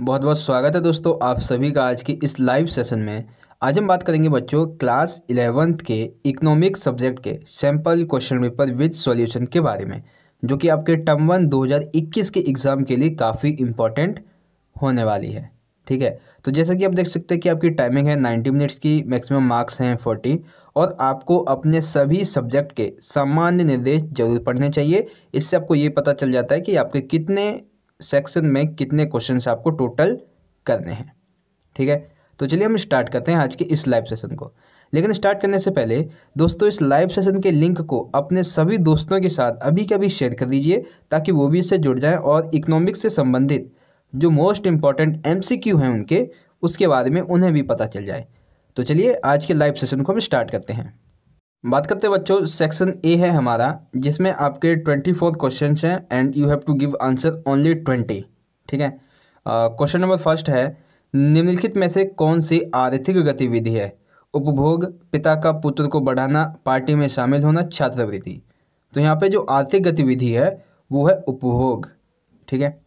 बहुत बहुत स्वागत है दोस्तों आप सभी का आज की इस लाइव सेशन में आज हम बात करेंगे बच्चों क्लास इलेवेंथ के इकोनॉमिक सब्जेक्ट के sample question paper with solution के बारे में जो कि आपके टर्म वन 2021 के एग्ज़ाम के लिए काफ़ी इम्पोर्टेंट होने वाली है ठीक है तो जैसा कि आप देख सकते हैं कि आपकी टाइमिंग है नाइन्टी मिनट्स की मैक्सिमम मार्क्स हैं फोर्टी और आपको अपने सभी सब्जेक्ट के सामान्य निर्देश जरूर पढ़ने चाहिए इससे आपको ये पता चल जाता है कि आपके कितने सेक्शन में कितने क्वेश्चन आपको टोटल करने हैं ठीक है तो चलिए हम स्टार्ट करते हैं आज के इस लाइव सेशन को लेकिन स्टार्ट करने से पहले दोस्तों इस लाइव सेशन के लिंक को अपने सभी दोस्तों के साथ अभी के अभी शेयर कर दीजिए ताकि वो भी इससे जुड़ जाएं और इकोनॉमिक्स से संबंधित जो मोस्ट इम्पॉर्टेंट एम हैं उनके उसके बारे में उन्हें भी पता चल जाए तो चलिए आज के लाइव सेशन को हम स्टार्ट करते हैं बात करते हैं बच्चों सेक्शन ए है हमारा जिसमें आपके ट्वेंटी फोर क्वेश्चन हैं and you have to give answer only twenty ठीक है क्वेश्चन नंबर फर्स्ट है निम्नलिखित में से कौन सी आर्थिक गतिविधि है उपभोग पिता का पुत्र को बढ़ाना पार्टी में शामिल होना छात्रवृत्ति तो यहाँ पे जो आर्थिक गतिविधि है वो है उपभोग ठीक है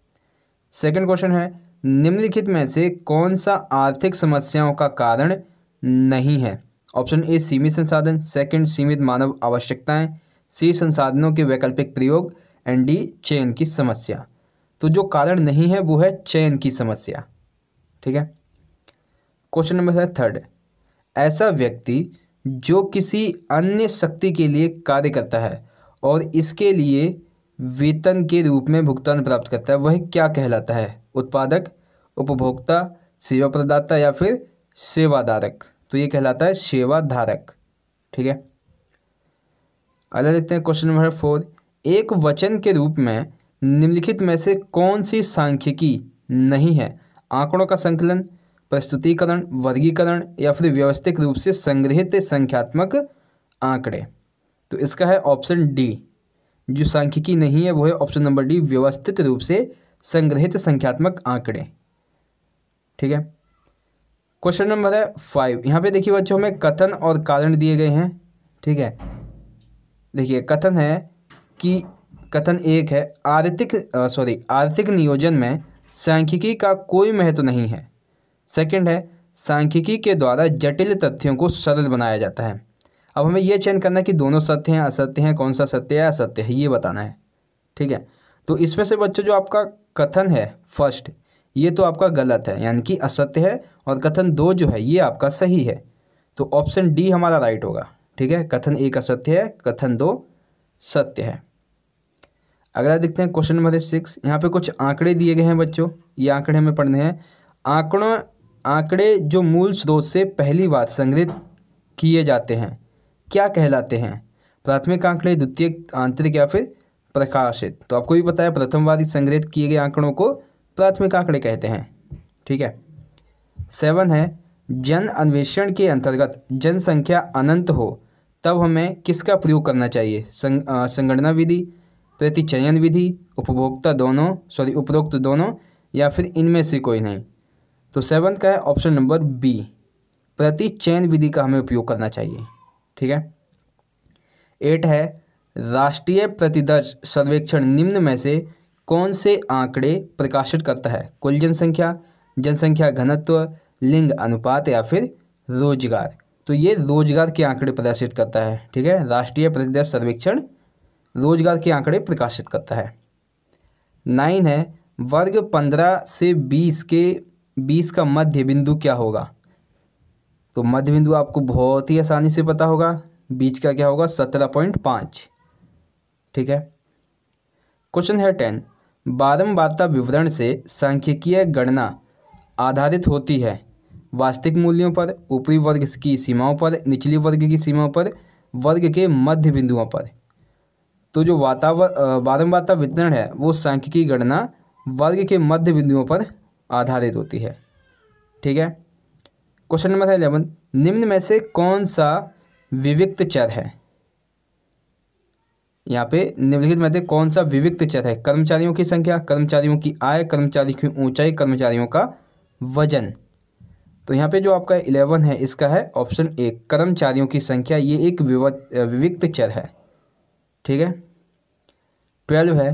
सेकंड क्वेश्चन है निम्नलिखित में से कौन सा आर्थिक समस्याओं का कारण नहीं है ऑप्शन ए सीमित संसाधन सेकंड सीमित मानव आवश्यकताएं सी संसाधनों के वैकल्पिक प्रयोग एंड डी चयन की समस्या तो जो कारण नहीं है वो है चयन की समस्या ठीक है क्वेश्चन नंबर है थर्ड ऐसा व्यक्ति जो किसी अन्य शक्ति के लिए कार्य करता है और इसके लिए वेतन के रूप में भुगतान प्राप्त करता है वह क्या कहलाता है उत्पादक उपभोक्ता सेवा प्रदाता या फिर सेवाधारक तो ये कहलाता है सेवा धारक ठीक है अगला देखते हैं क्वेश्चन नंबर फोर एक वचन के रूप में निम्नलिखित में से कौन सी सांख्यिकी नहीं है आंकड़ों का संकलन प्रस्तुतिकरण वर्गीकरण या फिर व्यवस्थित रूप से संग्रहित संख्यात्मक आंकड़े तो इसका है ऑप्शन डी जो सांख्यिकी नहीं है वो है ऑप्शन नंबर डी व्यवस्थित रूप से संग्रहित संख्यात्मक आंकड़े ठीक है क्वेश्चन नंबर है फाइव यहाँ पे देखिए बच्चों हमें कथन और कारण दिए गए हैं ठीक है देखिए कथन है कि कथन एक है आर्थिक सॉरी आर्थिक नियोजन में सांख्यिकी का कोई महत्व नहीं है सेकंड है सांख्यिकी के द्वारा जटिल तथ्यों को सरल बनाया जाता है अब हमें यह चयन करना है कि दोनों सत्य हैं असत्य हैं कौन सा सत्य है असत्य है ये बताना है ठीक है तो इसमें से बच्चों जो आपका कथन है फर्स्ट ये तो आपका गलत है यानी कि असत्य है और कथन दो जो है ये आपका सही है तो ऑप्शन डी हमारा राइट होगा ठीक है कथन एक असत्य है कथन दो सत्य है अगला देखते हैं क्वेश्चन नंबर सिक्स यहाँ पे कुछ आंकड़े दिए गए हैं बच्चों ये आंकड़े हमें पढ़ने हैं आंकड़ों आंकड़े जो मूल स्रोत से पहली बार संग्रहित किए जाते हैं क्या कहलाते हैं प्राथमिक आंकड़े द्वितीय आंतरिक या फिर प्रकाशित तो आपको भी पता है बार संग्रहित किए गए आंकड़ों को प्राथमिक आंकड़े कहते हैं ठीक है सेवन है जन अन्वेषण के अंतर्गत जनसंख्या अनंत हो तब हमें किसका प्रयोग करना चाहिए संग, संगणना विधि प्रतिचयन विधि उपभोक्ता दोनों सॉरी उपरोक्त दोनों या फिर इनमें से कोई नहीं तो सेवन का है ऑप्शन नंबर बी प्रतिचयन विधि का हमें उपयोग करना चाहिए ठीक है एट है राष्ट्रीय प्रतिदर्श सर्वेक्षण निम्न में से कौन से आंकड़े प्रकाशित करता है कुल जनसंख्या जनसंख्या घनत्व लिंग अनुपात या फिर रोजगार तो ये रोजगार के आंकड़े प्रदर्शित करता है ठीक है राष्ट्रीय प्रतिदर्श सर्वेक्षण रोजगार के आंकड़े प्रकाशित करता है नाइन है वर्ग पंद्रह से बीस के बीस का मध्य बिंदु क्या होगा तो मध्य बिंदु आपको बहुत ही आसानी से पता होगा बीच का क्या होगा सत्रह पॉइंट पाँच ठीक है क्वेश्चन है टेन बारंबारता विवरण से सांख्यिकीय गणना आधारित होती है वास्तविक मूल्यों पर ऊपरी वर्ग की सीमाओं पर निचली वर्ग की सीमाओं पर वर्ग के मध्य बिंदुओं पर तो जो वातावरण बारंबारता वितरण है वो सांख्यिकी गणना वर्ग के मध्य बिंदुओं पर आधारित होती है ठीक है क्वेश्चन नंबर है इलेवन निम्न में से कौन सा विविक्त चर है यहाँ पे निम्नलिखित में से कौन सा विविक्त चर है कर्मचारियों की संख्या कर्मचारियों की आय कर्मचारियों की ऊंचाई कर्मचारियों का वजन तो यहाँ पे जो आपका इलेवन है इसका है ऑप्शन ए कर्मचारियों की संख्या ये एक विविक्त चर है ठीक है ट्वेल्व है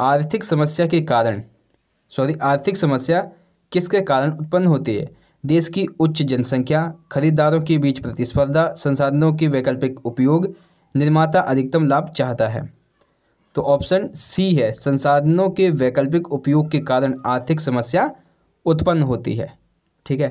आर्थिक समस्या के कारण सॉरी आर्थिक समस्या किसके कारण उत्पन्न होती है देश की उच्च जनसंख्या खरीदारों के बीच प्रतिस्पर्धा संसाधनों के वैकल्पिक उपयोग निर्माता अधिकतम लाभ चाहता है तो ऑप्शन सी है संसाधनों के वैकल्पिक उपयोग के कारण आर्थिक समस्या उत्पन्न होती है ठीक है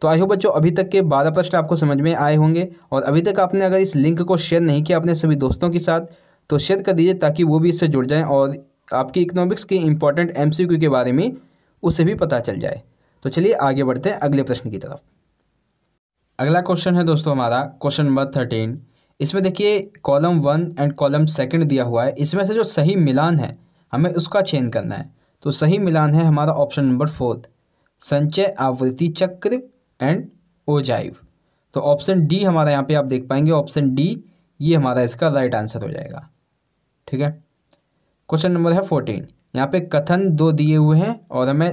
तो आई होप बच्चों अभी तक के बारह प्रश्न आपको समझ में आए होंगे और अभी तक आपने अगर इस लिंक को शेयर नहीं किया अपने सभी दोस्तों के साथ तो शेयर कर दीजिए ताकि वो भी इससे जुड़ जाएँ और आपकी इकोनॉमिक्स के इंपॉर्टेंट एम के बारे में उसे भी पता चल जाए तो चलिए आगे बढ़ते हैं अगले प्रश्न की तरफ अगला क्वेश्चन है दोस्तों हमारा क्वेश्चन नंबर थर्टीन इसमें देखिए column one and column second दिया हुआ है इसमें से जो सही मिलान है हमें उसका चेंज करना है तो सही मिलान है हमारा ऑप्शन नंबर फोर्थ संचय आवृत्ति चक्र एंड ओजाइव तो ऑप्शन डी हमारा यहाँ पे आप देख पाएंगे ऑप्शन डी ये हमारा इसका राइट आंसर हो जाएगा ठीक है क्वेश्चन नंबर है फोर्टीन यहाँ पे कथन दो दिए हुए हैं और हमें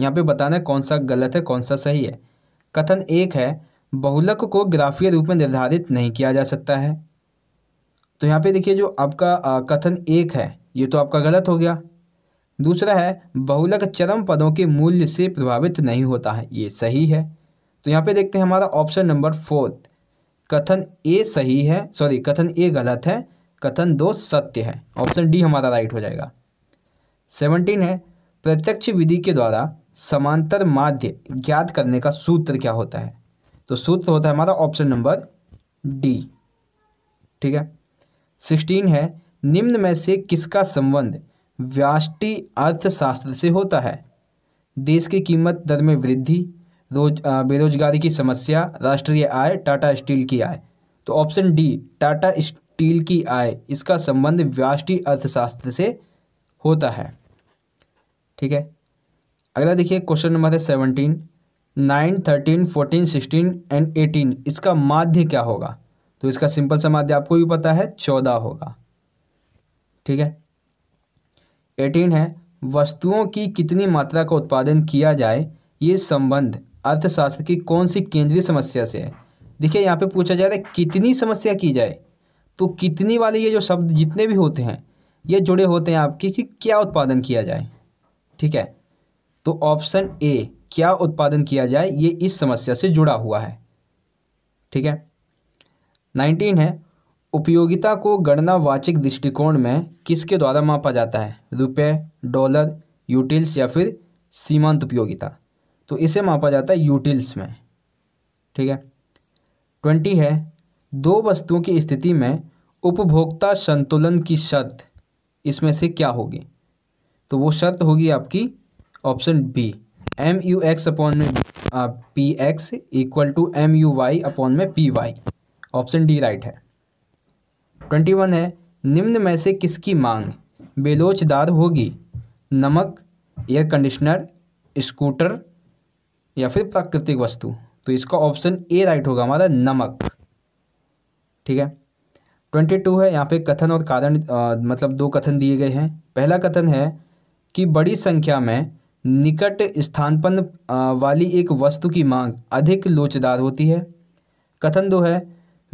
यहाँ पे बताना है कौन सा गलत है कौन सा सही है कथन एक है बहुलक को ग्राफीय रूप में निर्धारित नहीं किया जा सकता है तो यहाँ पे देखिए जो आपका कथन एक है ये तो आपका गलत हो गया दूसरा है बहुलक चरम पदों के मूल्य से प्रभावित नहीं होता है ये सही है तो यहाँ पे देखते हैं हमारा ऑप्शन नंबर फोर्थ कथन ए सही है सॉरी कथन ए गलत है कथन दो सत्य है ऑप्शन डी हमारा राइट हो जाएगा सेवनटीन है प्रत्यक्ष विधि के द्वारा समांतर माध्य ज्ञात करने का सूत्र क्या होता है तो सूत्र होता है हमारा ऑप्शन नंबर डी ठीक है सिक्सटीन है निम्न में से किसका संबंध व्यष्टि अर्थशास्त्र से होता है देश की कीमत दर में वृद्धि रोज बेरोजगारी की समस्या राष्ट्रीय आय टाटा स्टील की आय तो ऑप्शन डी टाटा स्टील की आय इसका संबंध व्यष्टि अर्थशास्त्र से होता है ठीक है अगला देखिए क्वेश्चन नंबर है seventeen nine thirteen fourteen sixteen and eighteen इसका माध्य क्या होगा तो इसका सिंपल सा माध्य आपको भी पता है चौदह होगा ठीक है एटीन है वस्तुओं की कितनी मात्रा का उत्पादन किया जाए ये संबंध अर्थशास्त्र की कौन सी केंद्रीय समस्या से है देखिए यहाँ पे पूछा जा रहा तो है कितनी समस्या की जाए तो कितनी वाले ये जो शब्द जितने भी होते हैं ये जुड़े होते हैं आपके कि क्या उत्पादन किया जाए ठीक है तो ऑप्शन ए क्या उत्पादन किया जाए ये इस समस्या से जुड़ा हुआ है ठीक है नाइनटीन है उपयोगिता को गणनावाचिक दृष्टिकोण में किसके द्वारा मापा जाता है रुपए डॉलर यूटिल्स या फिर सीमांत उपयोगिता तो इसे मापा जाता है यूटिल्स में ठीक है ट्वेंटी है दो वस्तुओं की स्थिति में उपभोक्ता संतुलन की शर्त इसमें से क्या होगी तो वो शर्त होगी आपकी option B M U X upon में P X equal to M U Y upon में P Y option D right है ट्वेंटी वन है निम्न में से किसकी मांग बेलोचदार होगी नमक एयर कंडीशनर स्कूटर या फिर प्राकृतिक वस्तु तो इसका ऑप्शन ए राइट होगा हमारा नमक ठीक है ट्वेंटी टू है यहाँ पे कथन और कारण मतलब दो कथन दिए गए हैं पहला कथन है कि बड़ी संख्या में निकट स्थानपन वाली एक वस्तु की मांग अधिक लोचदार होती है कथन दो है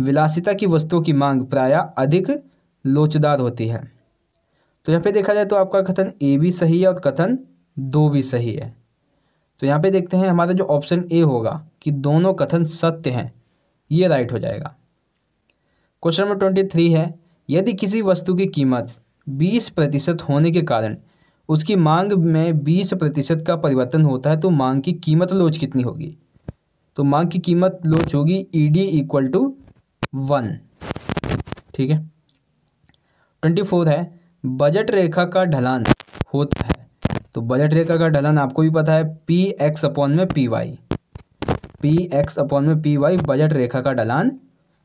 विलासिता की वस्तुओं की मांग प्रायः अधिक लोचदार होती है तो यहाँ पे देखा जाए तो आपका कथन ए भी सही है और कथन दो भी सही है तो यहाँ पे देखते हैं हमारा जो ऑप्शन ए होगा कि दोनों कथन सत्य हैं ये राइट हो जाएगा क्वेश्चन नंबर ट्वेंटी थ्री है यदि किसी वस्तु की कीमत बीस प्रतिशत होने के कारण उसकी मांग में बीस प्रतिशत का परिवर्तन होता है तो मांग की कीमत लोच कितनी होगी तो मांग की कीमत लोच होगी E D equal to one ठीक है ट्वेंटी फोर है बजट रेखा का ढलान होता है तो बजट रेखा का ढलान आपको भी पता है पी एक्स अपॉन में P Y P X upon में पी वाई बजट रेखा का ढलान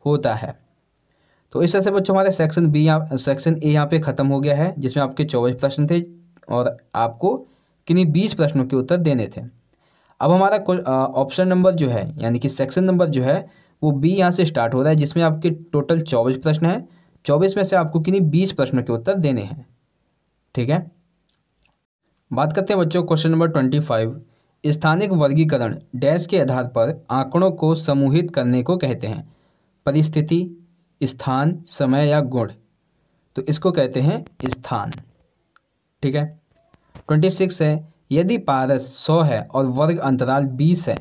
होता है तो इस तरह से बच्चों हमारे सेक्शन बी यहाँ सेक्शन ए यहाँ पे ख़त्म हो गया है जिसमें आपके चौबीस प्रश्न थे और आपको किन्हीं बीस प्रश्नों के उत्तर देने थे अब हमारा ऑप्शन नंबर जो है यानी कि सेक्शन नंबर जो है वो बी यहाँ से स्टार्ट हो रहा है जिसमें आपके टोटल चौबीस प्रश्न हैं चौबीस में से आपको किन्हीं बीस प्रश्नों के उत्तर देने हैं ठीक है बात करते हैं बच्चों क्वेश्चन नंबर ट्वेंटी फाइव स्थानिक वर्गीकरण डैश के आधार पर आंकड़ों को समूहित करने को कहते हैं परिस्थिति स्थान समय या गुण तो इसको कहते हैं स्थान ठीक है ट्वेंटी सिक्स है यदि पारस सौ है और वर्ग अंतराल बीस है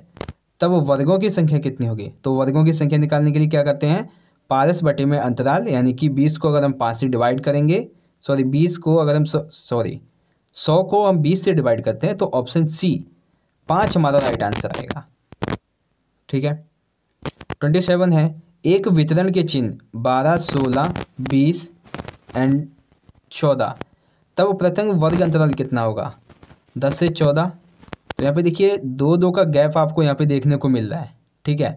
तब वर्गों की संख्या कितनी होगी तो वर्गों की संख्या निकालने के लिए क्या करते हैं पारस बटे में अंतराल यानी कि बीस को अगर हम पाँच से डिवाइड करेंगे सॉरी बीस को अगर हम सॉरी सौ को हम बीस से डिवाइड करते हैं तो ऑप्शन सी पाँच हमारा राइट आंसर आएगा ठीक है ट्वेंटी सेवन है एक वितरण के चिन्ह बारह सोलह बीस एंड चौदह तब प्रथम वर्ग अंतराल कितना होगा दस से चौदह तो यहाँ पे देखिए दो दो का गैप आपको यहाँ पे देखने को मिल रहा है ठीक है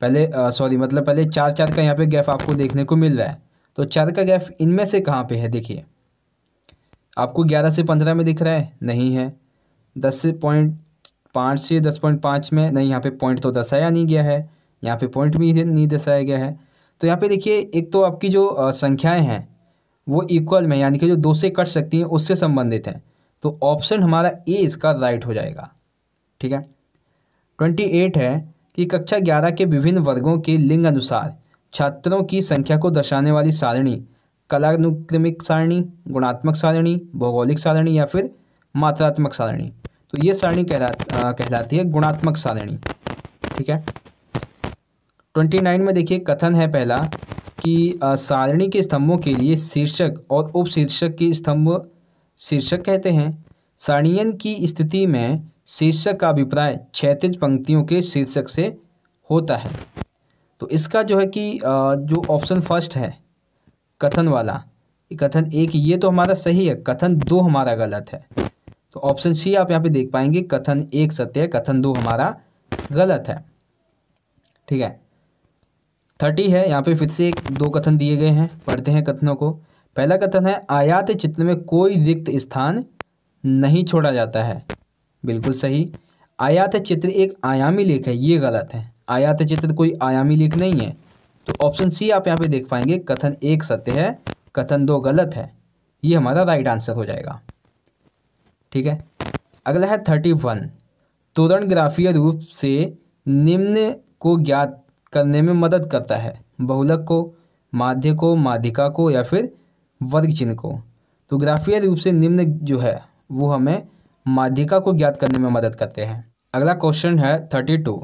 पहले सॉरी मतलब पहले चार चार का यहाँ पे गैप आपको देखने को मिल रहा है तो चार का गैप इनमें से कहाँ पे है देखिए आपको ग्यारह से पंद्रह में दिख रहा है नहीं है दस से पॉइंट पाँच से दस पॉइंट पाँच में नहीं यहाँ पे पॉइंट तो दर्शाया नहीं गया है यहाँ पे पॉइंट भी नहीं दर्शाया गया है तो यहाँ पे देखिए एक तो आपकी जो संख्याएं हैं वो इक्वल में यानी कि जो दो से कट सकती हैं उससे संबंधित हैं तो ऑप्शन हमारा ए इसका राइट हो जाएगा ठीक है ट्वेंटी एट है कि कक्षा ग्यारह के विभिन्न वर्गों के लिंग अनुसार छात्रों की संख्या को दर्शाने वाली सारणी कलानुक्रमिक सारणी गुणात्मक सारणी भौगोलिक सारणी या फिर मात्रात्मक सारणी तो ये सारणी कहला कहलाती है गुणात्मक सारणी ठीक है ट्वेंटी नाइन में देखिए कथन है पहला कि सारणी के स्तंभों के लिए शीर्षक और उपशीर्षक के स्तंभ शीर्षक कहते हैं सारणियन की स्थिति में शीर्षक का अभिप्राय क्षैतिज पंक्तियों के शीर्षक से होता है तो इसका जो है कि जो ऑप्शन फर्स्ट है कथन वाला कथन एक ये तो हमारा सही है कथन दो हमारा गलत है तो ऑप्शन सी आप यहाँ पे देख पाएंगे कथन एक सत्य है कथन दो हमारा गलत है ठीक है थर्टी है यहाँ पे फिर से एक दो कथन दिए गए हैं पढ़ते हैं कथनों को पहला कथन है आयात चित्र में कोई रिक्त स्थान नहीं छोड़ा जाता है बिल्कुल सही आयात चित्र एक आयामी लेख है ये गलत है आयात चित्र कोई आयामी लेख नहीं है तो ऑप्शन सी आप यहाँ पे देख पाएंगे कथन एक सत्य है कथन दो गलत है ये हमारा राइट आंसर हो जाएगा ठीक है अगला है थर्टी वन तोरण ग्राफीय रूप से निम्न को ज्ञात करने में मदद करता है बहुलक को माध्य को माध्यिका को या फिर वर्ग चिन्ह को तो ग्राफीय रूप से निम्न जो है वो हमें माध्यिका को ज्ञात करने में मदद करते हैं अगला क्वेश्चन है थर्टी टू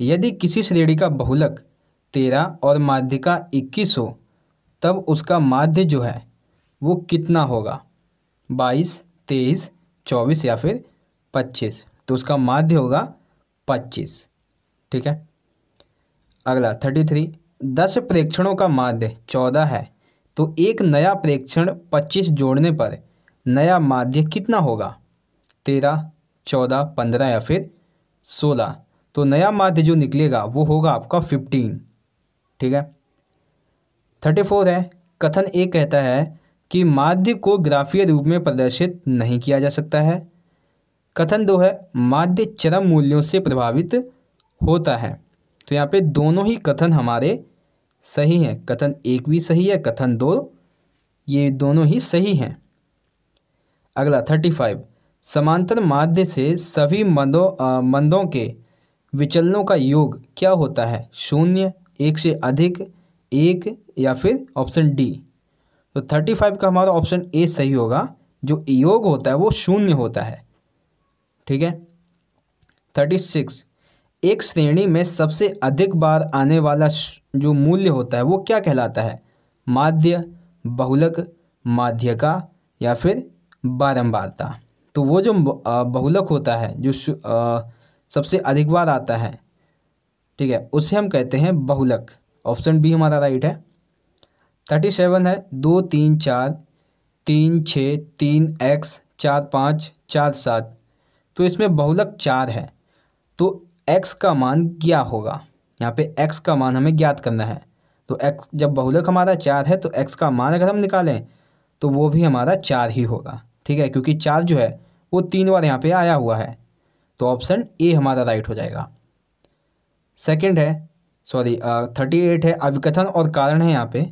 यदि किसी श्रेणी का बहुलक तेरह और माध्यिका इक्कीस हो तब उसका माध्य जो है वो कितना होगा बाईस तेईस चौबीस या फिर पच्चीस तो उसका माध्य होगा पच्चीस ठीक है अगला थर्टी थ्री दस प्रेक्षणों का माध्य चौदह है तो एक नया प्रेक्षण पच्चीस जोड़ने पर नया माध्य कितना होगा तेरह चौदह पंद्रह या फिर सोलह तो नया माध्य जो निकलेगा वो होगा आपका फिफ्टीन ठीक है थर्टी फोर है कथन एक कहता है कि माध्य को ग्राफीय रूप में प्रदर्शित नहीं किया जा सकता है कथन दो है माध्य चरम मूल्यों से प्रभावित होता है तो यहाँ पे दोनों ही कथन हमारे सही है कथन एक भी सही है कथन दो ये दोनों ही सही हैं अगला थर्टी फाइव समांतर माध्य से सभी मंदों मंदों के विचलनों का योग क्या होता है शून्य एक से अधिक एक या फिर ऑप्शन डी तो थर्टी फाइव का हमारा ऑप्शन ए सही होगा जो योग होता है वो शून्य होता है ठीक है थर्टी सिक्स एक श्रेणी में सबसे अधिक बार आने वाला श... जो मूल्य होता है वो क्या कहलाता है माध्य बहुलक माध्यका या फिर बारंबारता तो वो जो बहुलक होता है जो सबसे अधिक बार आता है ठीक है उसे हम कहते हैं बहुलक ऑप्शन बी हमारा राइट है थर्टी सेवन है दो तीन चार तीन छः तीन एक्स चार पाँच चार सात तो इसमें बहुलक चार है तो एक्स का मान क्या होगा यहाँ पे एक्स का मान हमें ज्ञात करना है तो एक्स जब बहुलक हमारा चार है तो एक्स का मान अगर हम निकालें तो वो भी हमारा चार ही होगा ठीक है क्योंकि चार जो है वो तीन बार यहाँ पे आया हुआ है तो ऑप्शन ए हमारा राइट हो जाएगा सेकंड है सॉरी थर्टी एट है अविकथन और कारण है यहाँ पे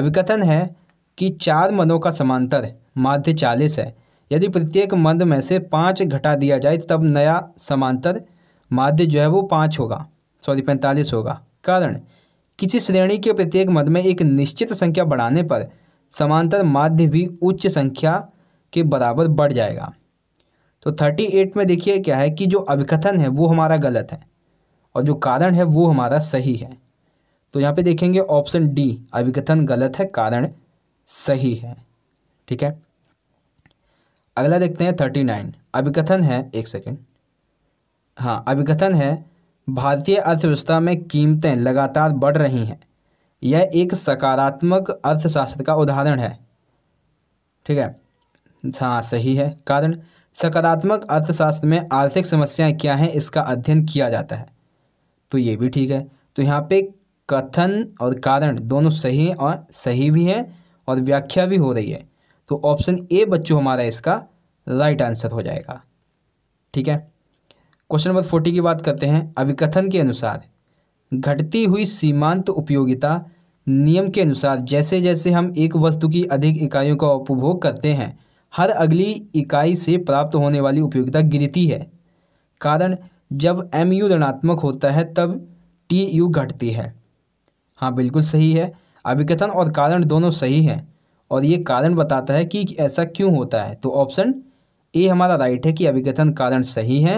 अविकथन है कि चार मनों का समांतर माध्य चालीस है यदि प्रत्येक मद में से पाँच घटा दिया जाए तब नया समांतर माध्य जो है वो पाँच होगा सॉरी पैंतालीस होगा कारण किसी श्रेणी के प्रत्येक मद में एक निश्चित संख्या बढ़ाने पर समांतर माध्य भी उच्च संख्या के बराबर बढ़ जाएगा तो थर्टी एट में देखिए क्या है कि जो अभिकथन है वो हमारा गलत है और जो कारण है वो हमारा सही है तो यहाँ पे देखेंगे ऑप्शन डी अभिकथन गलत है कारण सही है ठीक है अगला देखते हैं थर्टी नाइन अभिकथन है एक सेकेंड हाँ अभिकथन है भारतीय अर्थव्यवस्था में कीमतें लगातार बढ़ रही हैं यह एक सकारात्मक अर्थशास्त्र का उदाहरण है ठीक है हाँ सही है कारण सकारात्मक अर्थशास्त्र में आर्थिक समस्याएं क्या हैं इसका अध्ययन किया जाता है तो ये भी ठीक है तो यहाँ पे कथन और कारण दोनों सही हैं और सही भी हैं और व्याख्या भी हो रही है तो ऑप्शन ए बच्चों हमारा इसका राइट आंसर हो जाएगा ठीक है क्वेश्चन नंबर फोर्टी की बात करते हैं अभिकथन के अनुसार घटती हुई सीमांत उपयोगिता नियम के अनुसार जैसे जैसे हम एक वस्तु की अधिक इकाइयों का उपभोग करते हैं हर अगली इकाई से प्राप्त होने वाली उपयोगिता गिरती है कारण जब एम यू ऋणात्मक होता है तब टी यू घटती है हाँ बिल्कुल सही है अभिकथन और कारण दोनों सही हैं और ये कारण बताता है कि ऐसा क्यों होता है तो ऑप्शन ए हमारा राइट है कि अभिकथन कारण सही है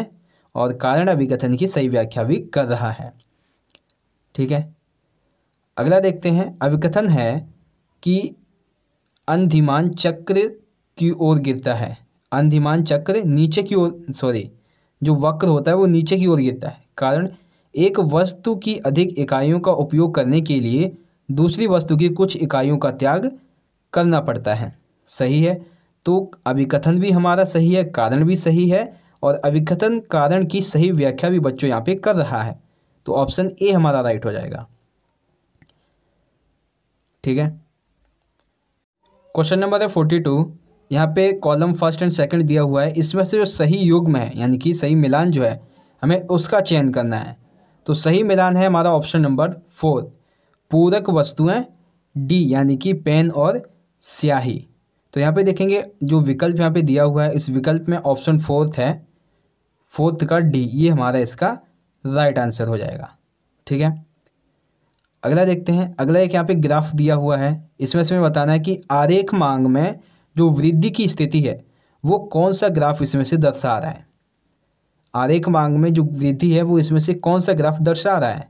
और कारण अभिकथन की सही व्याख्या भी कर रहा है ठीक है अगला देखते हैं अभिकथन है कि अंधिमान चक्र की ओर गिरता है अंधिमान चक्र नीचे की ओर सॉरी जो वक्र होता है वो नीचे की ओर गिरता है कारण एक वस्तु की अधिक इकाइयों का उपयोग करने के लिए दूसरी वस्तु की कुछ इकाइयों का त्याग करना पड़ता है सही है तो अभिकथन भी हमारा सही है कारण भी सही है और अभिघटन कारण की सही व्याख्या भी बच्चों यहाँ पे कर रहा है तो ऑप्शन ए हमारा राइट हो जाएगा ठीक है क्वेश्चन नंबर है फोर्टी टू यहाँ पे कॉलम फर्स्ट एंड सेकंड दिया हुआ है इसमें से जो सही युग्म है यानी कि सही मिलान जो है हमें उसका चयन करना है तो सही मिलान है हमारा ऑप्शन नंबर फोर पूरक वस्तुएं डी यानी कि पेन और स्याही तो यहाँ पे देखेंगे जो विकल्प यहाँ पे दिया हुआ है इस विकल्प में ऑप्शन फोर्थ है फोर्थ का डी ये हमारा इसका राइट आंसर हो जाएगा ठीक है अगला देखते हैं अगला एक यहाँ पे ग्राफ दिया हुआ है इसमें इसमें बताना है कि आरेख मांग में जो वृद्धि की स्थिति है वो कौन सा ग्राफ इसमें से दर्शा रहा है आरेख मांग में जो वृद्धि है वो इसमें से कौन सा ग्राफ दर्शा रहा है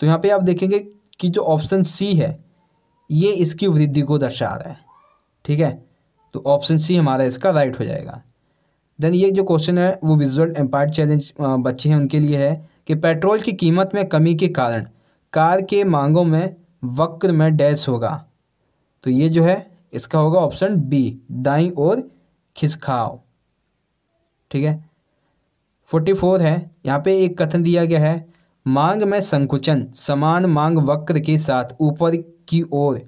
तो यहाँ पे आप देखेंगे कि जो ऑप्शन सी है ये इसकी वृद्धि को दर्शा रहा है ठीक है तो ऑप्शन सी हमारा इसका राइट हो जाएगा देन ये जो क्वेश्चन है वो विजुअल एम्पायर चैलेंज बच्चे हैं उनके लिए है कि पेट्रोल की कीमत में कमी के कारण कार के मांगों में वक्र में डैश होगा तो ये जो है इसका होगा ऑप्शन बी दाई और खिसखाव ठीक है फोर्टी फोर है यहाँ पे एक कथन दिया गया है मांग में संकुचन समान मांग वक्र के साथ ऊपर की ओर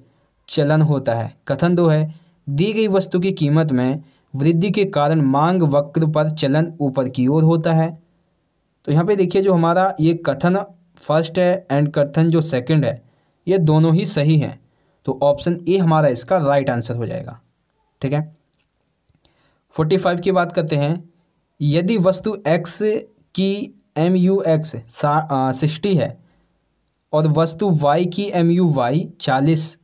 चलन होता है कथन दो है दी गई वस्तु की कीमत में वृद्धि के कारण मांग वक्र पर चलन ऊपर की ओर होता है तो यहाँ पे देखिए जो हमारा ये कथन फर्स्ट है एंड कथन जो सेकंड है ये दोनों ही सही हैं तो ऑप्शन ए हमारा इसका राइट आंसर हो जाएगा ठीक है फोर्टी फाइव की बात करते हैं यदि वस्तु एक्स की एम यू एक्स सिक्सटी है और वस्तु वाई की एम यू वाई चालीस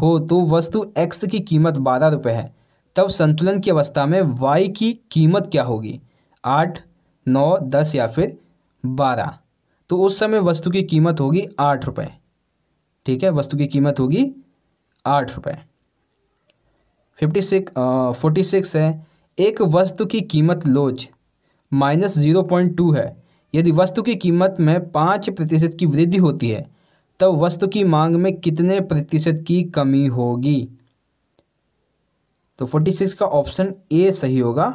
हो तो वस्तु एक्स की कीमत बारह रुपये है तब संतुलन की अवस्था में वाई की कीमत क्या होगी आठ नौ दस या फिर बारह तो उस समय वस्तु की कीमत होगी आठ रुपये ठीक है वस्तु की कीमत होगी आठ रुपये फिफ्टी सिक्स फोर्टी सिक्स है एक वस्तु की कीमत लोच माइनस ज़ीरो पॉइंट टू है यदि वस्तु की कीमत में पाँच प्रतिशत की वृद्धि होती है तब वस्तु की मांग में कितने प्रतिशत की कमी होगी तो फोर्टी सिक्स का ऑप्शन ए सही होगा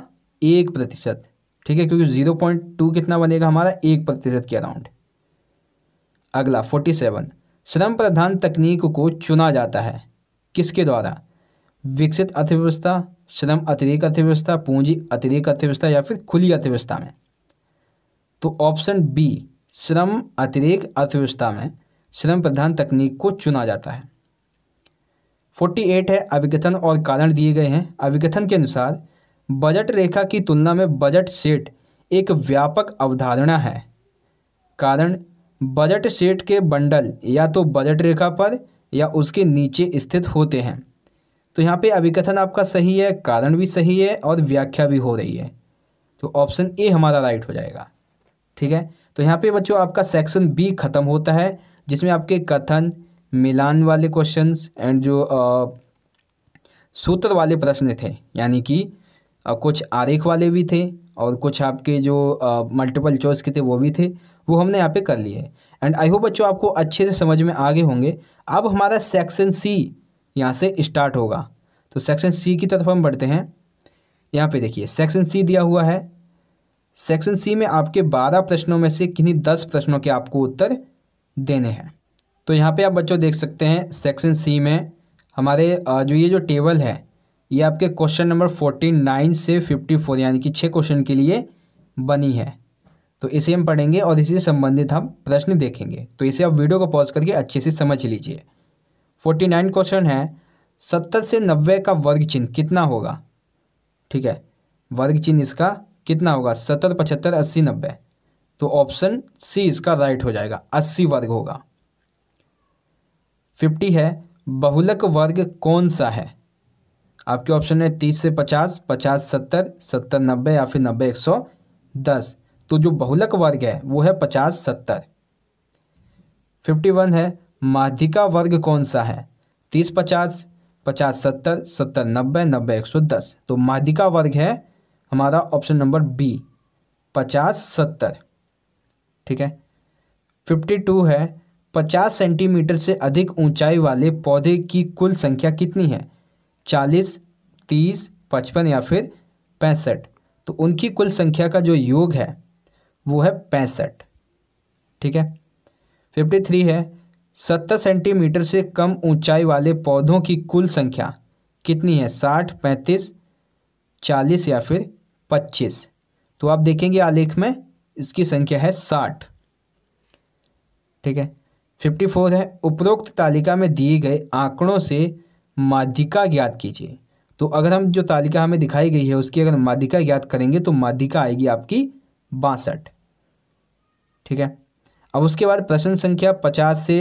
एक प्रतिशत ठीक है क्योंकि जीरो पॉइंट टू कितना बनेगा हमारा एक प्रतिशत के अराउंड अगला फोर्टी सेवन श्रम प्रधान तकनीक को चुना जाता है किसके द्वारा विकसित अर्थव्यवस्था श्रम अतिरिक्त अर्थव्यवस्था पूंजी अतिरिक्त अर्थव्यवस्था या फिर खुली अर्थव्यवस्था में तो ऑप्शन बी श्रम अतिरिक्त अर्थव्यवस्था में श्रम प्रधान तकनीक को चुना जाता है फोर्टी एट है अविकथन और कारण दिए गए हैं अभिकथन के अनुसार बजट रेखा की तुलना में बजट सेट एक व्यापक अवधारणा है कारण बजट सेट के बंडल या तो बजट रेखा पर या उसके नीचे स्थित होते हैं तो यहाँ पे अभिकथन आपका सही है कारण भी सही है और व्याख्या भी हो रही है तो ऑप्शन ए हमारा राइट हो जाएगा ठीक है तो यहाँ पे बच्चों आपका सेक्शन बी ख़त्म होता है जिसमें आपके कथन मिलान वाले क्वेश्चंस एंड जो सूत्र वाले प्रश्न थे यानी कि कुछ आरेख वाले भी थे और कुछ आपके जो मल्टीपल चॉइस के थे वो भी थे वो हमने यहाँ पे कर लिए एंड आई होप बच्चों आपको अच्छे से समझ में आगे होंगे अब हमारा सेक्शन सी यहाँ से स्टार्ट होगा तो सेक्शन सी की तरफ हम बढ़ते हैं यहाँ पे देखिए सेक्शन सी दिया हुआ है सेक्शन सी में आपके बारह प्रश्नों में से किन्हीं दस प्रश्नों के आपको उत्तर देने हैं तो यहाँ पे आप बच्चों देख सकते हैं सेक्शन सी में हमारे जो ये जो टेबल है ये आपके क्वेश्चन नंबर फोर्टी नाइन से फिफ्टी फोर यानी कि छः क्वेश्चन के लिए बनी है तो इसे हम पढ़ेंगे और इसी से संबंधित हम प्रश्न देखेंगे तो इसे आप वीडियो को पॉज करके अच्छे से समझ लीजिए फोर्टी नाइन क्वेश्चन है सत्तर से नब्बे का वर्ग चिन्ह कितना होगा ठीक है वर्ग चिन्ह इसका कितना होगा सत्तर पचहत्तर अस्सी नब्बे तो ऑप्शन सी इसका राइट हो जाएगा अस्सी वर्ग होगा फिफ्टी है बहुलक वर्ग कौन सा है आपके ऑप्शन है तीस से पचास पचास सत्तर सत्तर नब्बे या फिर नब्बे एक सौ दस तो जो बहुलक वर्ग है वो है पचास सत्तर फिफ्टी वन है माध्यिका वर्ग कौन सा है तीस पचास पचास सत्तर सत्तर नब्बे नब्बे एक सौ दस तो माध्यिका वर्ग है हमारा ऑप्शन नंबर बी पचास सत्तर ठीक है फिफ्टी टू है 50 सेंटीमीटर से अधिक ऊंचाई वाले पौधे की कुल संख्या कितनी है 40, 30, 55 या फिर पैंसठ तो उनकी कुल संख्या का जो योग है वो है पैंसठ ठीक है फिफ्टी थ्री है सत्तर सेंटीमीटर से कम ऊंचाई वाले पौधों की कुल संख्या कितनी है साठ पैंतीस चालीस या फिर पच्चीस तो आप देखेंगे आलेख में इसकी संख्या है साठ ठीक है फिफ्टी फोर है उपरोक्त तालिका में दिए गए आंकड़ों से माध्यिका ज्ञात कीजिए तो अगर हम जो तालिका हमें दिखाई गई है उसकी अगर माध्यिका ज्ञात करेंगे तो माध्यिका आएगी आपकी बासठ ठीक है अब उसके बाद प्रश्न संख्या पचास से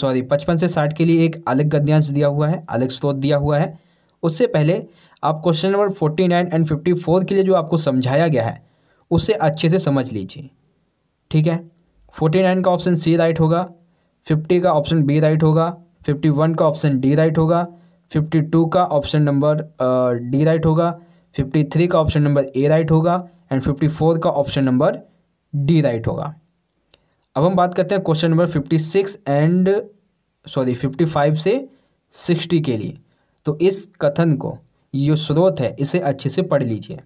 सॉरी पचपन से साठ के लिए एक अलग गद्यांश दिया हुआ है अलग स्रोत दिया हुआ है उससे पहले आप question number forty nine and fifty four के लिए जो आपको समझाया गया है उसे अच्छे से समझ लीजिए ठीक है फोर्टी नाइन का ऑप्शन सी राइट होगा फिफ्टी का ऑप्शन बी राइट होगा फिफ्टी वन का ऑप्शन डी राइट होगा फिफ्टी टू का ऑप्शन नंबर डी राइट होगा फिफ्टी थ्री का ऑप्शन नंबर ए राइट होगा एंड फिफ्टी फोर का ऑप्शन नंबर डी राइट होगा अब हम बात करते हैं question number fifty six and sorry fifty five से सिक्सटी के लिए तो इस कथन को ये स्रोत है इसे अच्छे से पढ़ लीजिए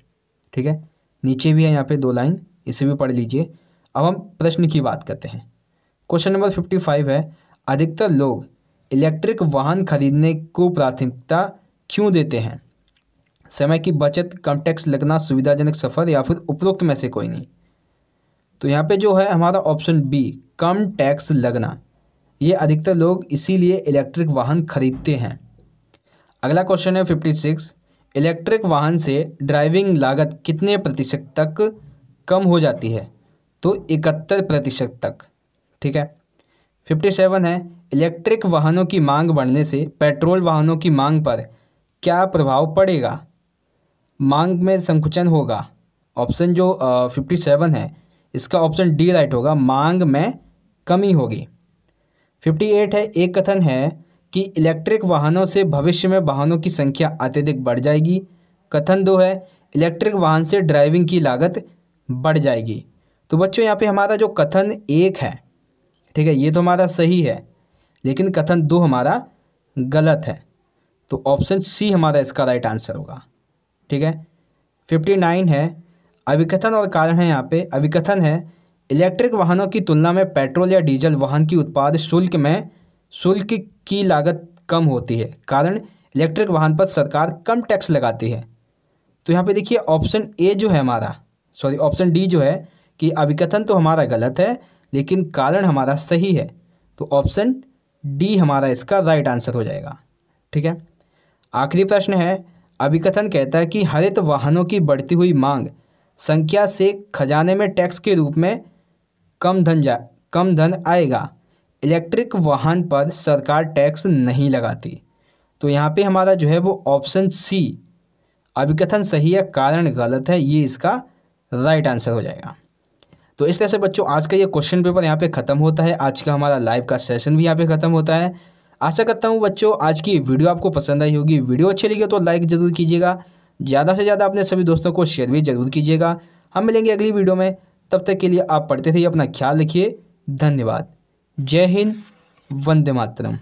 ठीक है नीचे भी है यहाँ पे दो लाइन इसे भी पढ़ लीजिए अब हम प्रश्न की बात करते हैं क्वेश्चन नंबर फिफ्टी फाइव है अधिकतर लोग इलेक्ट्रिक वाहन खरीदने को प्राथमिकता क्यों देते हैं समय की बचत कम टैक्स लगना सुविधाजनक सफ़र या फिर उपरोक्त में से कोई नहीं तो यहाँ पे जो है हमारा ऑप्शन बी कम टैक्स लगना ये अधिकतर लोग इसीलिए इलेक्ट्रिक वाहन खरीदते हैं अगला क्वेश्चन है फिफ्टी सिक्स इलेक्ट्रिक वाहन से ड्राइविंग लागत कितने प्रतिशत तक कम हो जाती है तो इकहत्तर प्रतिशत तक ठीक है फिफ्टी सेवन है इलेक्ट्रिक वाहनों की मांग बढ़ने से पेट्रोल वाहनों की मांग पर क्या प्रभाव पड़ेगा मांग में संकुचन होगा ऑप्शन जो फिफ्टी सेवन है इसका ऑप्शन डी राइट होगा मांग में कमी होगी फिफ्टी एट है एक कथन है कि इलेक्ट्रिक वाहनों से भविष्य में वाहनों की संख्या अत्यधिक बढ़ जाएगी कथन दो है इलेक्ट्रिक वाहन से ड्राइविंग की लागत बढ़ जाएगी तो बच्चों यहाँ पे हमारा जो कथन एक है ठीक है ये तो हमारा सही है लेकिन कथन दो हमारा गलत है तो ऑप्शन सी हमारा इसका राइट आंसर होगा ठीक है फिफ्टी नाइन है अविकथन और कारण है यहाँ पे अविकथन है इलेक्ट्रिक वाहनों की तुलना में पेट्रोल या डीजल वाहन की उत्पाद शुल्क में शुल्क की लागत कम होती है कारण इलेक्ट्रिक वाहन पर सरकार कम टैक्स लगाती है तो यहाँ पे देखिए ऑप्शन ए जो है हमारा सॉरी ऑप्शन डी जो है कि अभिकथन तो हमारा गलत है लेकिन कारण हमारा सही है तो ऑप्शन डी हमारा इसका राइट आंसर हो जाएगा ठीक है आखिरी प्रश्न है अभिकथन कहता है कि हरित वाहनों की बढ़ती हुई मांग संख्या से खजाने में टैक्स के रूप में कम धन जा कम धन आएगा इलेक्ट्रिक वाहन पर सरकार टैक्स नहीं लगाती तो यहाँ पे हमारा जो है वो ऑप्शन सी अभिकथन सही है कारण गलत है ये इसका राइट आंसर हो जाएगा तो इस तरह से बच्चों आज का ये क्वेश्चन पेपर यहाँ पे ख़त्म होता है आज का हमारा लाइव का सेशन भी यहाँ पे ख़त्म होता है आशा करता हूँ बच्चों आज की वीडियो आपको पसंद आई होगी वीडियो अच्छी लगी तो लाइक ज़रूर कीजिएगा ज़्यादा से ज़्यादा अपने सभी दोस्तों को शेयर भी ज़रूर कीजिएगा हम मिलेंगे अगली वीडियो में तब तक के लिए आप पढ़ते थे अपना ख्याल रखिए धन्यवाद जय हिंद वंदे मातरम